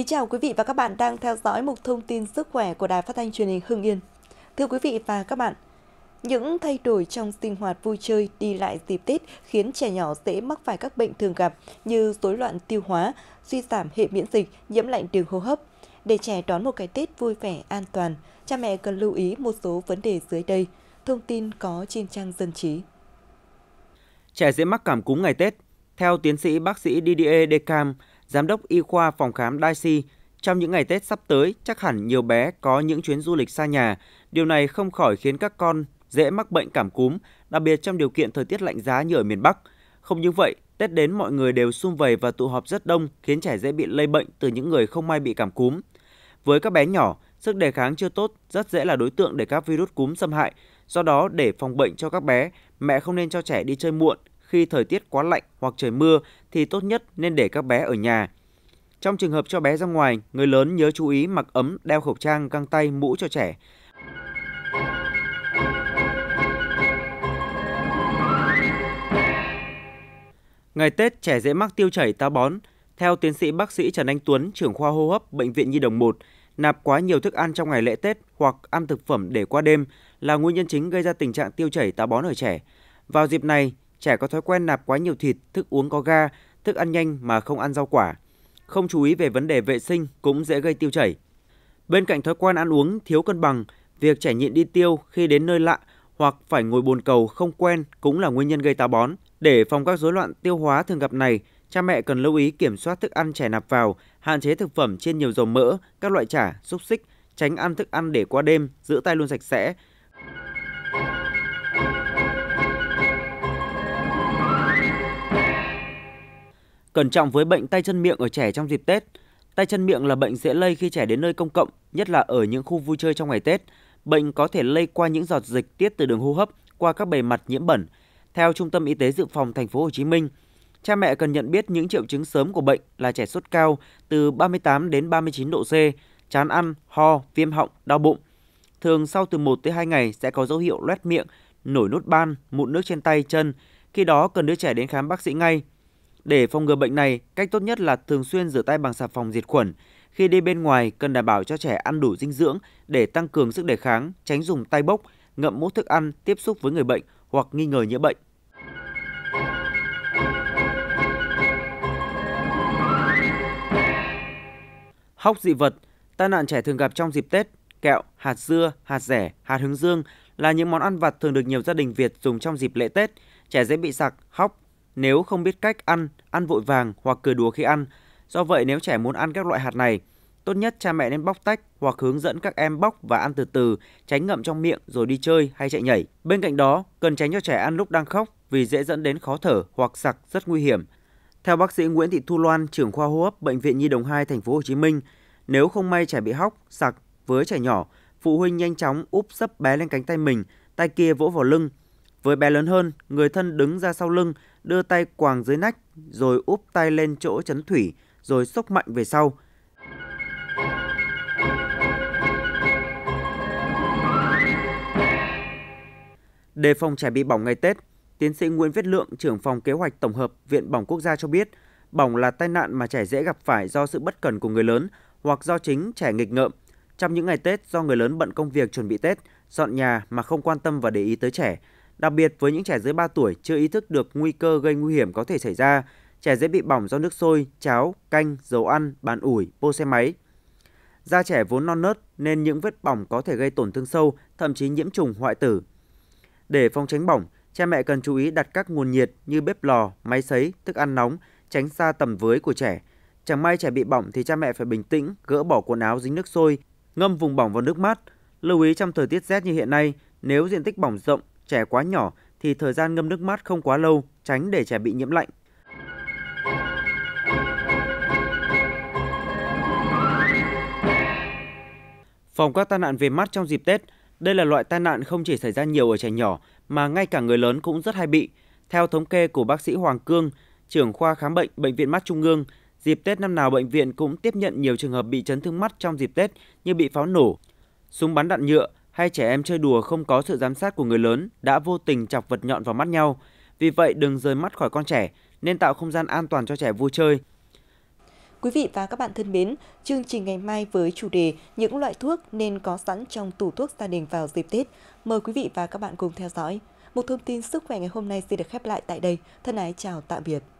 Kính chào quý vị và các bạn đang theo dõi mục thông tin sức khỏe của Đài Phát thanh Truyền hình Hưng Yên. Thưa quý vị và các bạn, những thay đổi trong sinh hoạt vui chơi đi lại dịp Tết khiến trẻ nhỏ dễ mắc phải các bệnh thường gặp như rối loạn tiêu hóa, suy giảm hệ miễn dịch, nhiễm lạnh đường hô hấp. Để trẻ đón một cái Tết vui vẻ an toàn, cha mẹ cần lưu ý một số vấn đề dưới đây. Thông tin có trên trang dân trí. Trẻ dễ mắc cảm cúm ngày Tết. Theo tiến sĩ bác sĩ Didier Decam, Giám đốc y khoa phòng khám Daisy, trong những ngày Tết sắp tới, chắc hẳn nhiều bé có những chuyến du lịch xa nhà. Điều này không khỏi khiến các con dễ mắc bệnh cảm cúm, đặc biệt trong điều kiện thời tiết lạnh giá như ở miền Bắc. Không như vậy, Tết đến mọi người đều sum vầy và tụ họp rất đông, khiến trẻ dễ bị lây bệnh từ những người không may bị cảm cúm. Với các bé nhỏ, sức đề kháng chưa tốt rất dễ là đối tượng để các virus cúm xâm hại. Do đó, để phòng bệnh cho các bé, mẹ không nên cho trẻ đi chơi muộn khi thời tiết quá lạnh hoặc trời mưa thì tốt nhất nên để các bé ở nhà. Trong trường hợp cho bé ra ngoài, người lớn nhớ chú ý mặc ấm, đeo khẩu trang, găng tay, mũ cho trẻ. Ngày Tết trẻ dễ mắc tiêu chảy táo bón. Theo tiến sĩ bác sĩ Trần Anh Tuấn, trưởng khoa hô hấp bệnh viện Nhi đồng 1, nạp quá nhiều thức ăn trong ngày lễ Tết hoặc ăn thực phẩm để qua đêm là nguyên nhân chính gây ra tình trạng tiêu chảy táo bón ở trẻ. Vào dịp này, trẻ có thói quen nạp quá nhiều thịt, thức uống có ga, thức ăn nhanh mà không ăn rau quả. Không chú ý về vấn đề vệ sinh cũng dễ gây tiêu chảy. Bên cạnh thói quen ăn uống thiếu cân bằng, việc trẻ nhịn đi tiêu khi đến nơi lạ hoặc phải ngồi bồn cầu không quen cũng là nguyên nhân gây táo bón. Để phòng các rối loạn tiêu hóa thường gặp này, cha mẹ cần lưu ý kiểm soát thức ăn trẻ nạp vào, hạn chế thực phẩm trên nhiều dầu mỡ, các loại chả, xúc xích, tránh ăn thức ăn để qua đêm, giữ tay luôn sạch sẽ, Cẩn trọng với bệnh tay chân miệng ở trẻ trong dịp Tết. Tay chân miệng là bệnh dễ lây khi trẻ đến nơi công cộng, nhất là ở những khu vui chơi trong ngày Tết. Bệnh có thể lây qua những giọt dịch tiết từ đường hô hấp qua các bề mặt nhiễm bẩn. Theo Trung tâm Y tế Dự phòng Thành phố Hồ Chí Minh, cha mẹ cần nhận biết những triệu chứng sớm của bệnh là trẻ sốt cao từ 38 đến 39 độ C, chán ăn, ho, viêm họng, đau bụng. Thường sau từ 1 tới 2 ngày sẽ có dấu hiệu loét miệng, nổi nốt ban, mụn nước trên tay, chân. Khi đó cần đưa trẻ đến khám bác sĩ ngay để phòng ngừa bệnh này, cách tốt nhất là thường xuyên rửa tay bằng xà phòng diệt khuẩn. Khi đi bên ngoài, cần đảm bảo cho trẻ ăn đủ dinh dưỡng để tăng cường sức đề kháng, tránh dùng tay bốc, ngậm mũ thức ăn tiếp xúc với người bệnh hoặc nghi ngờ nhiễm bệnh. Hóc dị vật, tai nạn trẻ thường gặp trong dịp Tết, kẹo, hạt dưa, hạt rẻ, hạt hướng dương là những món ăn vặt thường được nhiều gia đình Việt dùng trong dịp lễ Tết. Trẻ dễ bị sặc, hóc nếu không biết cách ăn, ăn vội vàng hoặc cười đùa khi ăn. Do vậy nếu trẻ muốn ăn các loại hạt này, tốt nhất cha mẹ nên bóc tách hoặc hướng dẫn các em bóc và ăn từ từ, tránh ngậm trong miệng rồi đi chơi hay chạy nhảy. Bên cạnh đó, cần tránh cho trẻ ăn lúc đang khóc vì dễ dẫn đến khó thở hoặc sặc rất nguy hiểm. Theo bác sĩ Nguyễn Thị Thu Loan, trưởng khoa hô hấp bệnh viện Nhi đồng 2 thành phố Hồ Chí Minh, nếu không may trẻ bị hóc, sặc với trẻ nhỏ, phụ huynh nhanh chóng úp sấp bé lên cánh tay mình, tay kia vỗ vào lưng. Với bé lớn hơn, người thân đứng ra sau lưng đưa tay quàng dưới nách, rồi úp tay lên chỗ chấn thủy, rồi sốc mạnh về sau. Đề phòng trẻ bị bỏng ngày Tết, tiến sĩ Nguyễn Viết Lượng, trưởng phòng kế hoạch tổng hợp Viện Bỏng Quốc gia cho biết, bỏng là tai nạn mà trẻ dễ gặp phải do sự bất cẩn của người lớn hoặc do chính trẻ nghịch ngợm. Trong những ngày Tết do người lớn bận công việc chuẩn bị Tết, dọn nhà mà không quan tâm và để ý tới trẻ, Đặc biệt với những trẻ dưới 3 tuổi chưa ý thức được nguy cơ gây nguy hiểm có thể xảy ra, trẻ dễ bị bỏng do nước sôi, cháo, canh, dầu ăn, bàn ủi, pô xe máy. Da trẻ vốn non nớt nên những vết bỏng có thể gây tổn thương sâu, thậm chí nhiễm trùng hoại tử. Để phòng tránh bỏng, cha mẹ cần chú ý đặt các nguồn nhiệt như bếp lò, máy sấy, thức ăn nóng tránh xa tầm với của trẻ. Chẳng may trẻ bị bỏng thì cha mẹ phải bình tĩnh, gỡ bỏ quần áo dính nước sôi, ngâm vùng bỏng vào nước mát. Lưu ý trong thời tiết rét như hiện nay, nếu diện tích bỏng rộng trẻ quá nhỏ thì thời gian ngâm nước mát không quá lâu, tránh để trẻ bị nhiễm lạnh. Phòng các tai nạn về mắt trong dịp Tết, đây là loại tai nạn không chỉ xảy ra nhiều ở trẻ nhỏ mà ngay cả người lớn cũng rất hay bị. Theo thống kê của bác sĩ Hoàng Cương, trưởng khoa khám bệnh bệnh viện mắt Trung ương, dịp Tết năm nào bệnh viện cũng tiếp nhận nhiều trường hợp bị chấn thương mắt trong dịp Tết như bị pháo nổ, súng bắn đạn nhựa, hay trẻ em chơi đùa không có sự giám sát của người lớn đã vô tình chọc vật nhọn vào mắt nhau. Vì vậy đừng rời mắt khỏi con trẻ nên tạo không gian an toàn cho trẻ vui chơi. Quý vị và các bạn thân mến, chương trình ngày mai với chủ đề những loại thuốc nên có sẵn trong tủ thuốc gia đình vào dịp Tết. Mời quý vị và các bạn cùng theo dõi. Một thông tin sức khỏe ngày hôm nay xin được khép lại tại đây. Thân ái chào tạm biệt.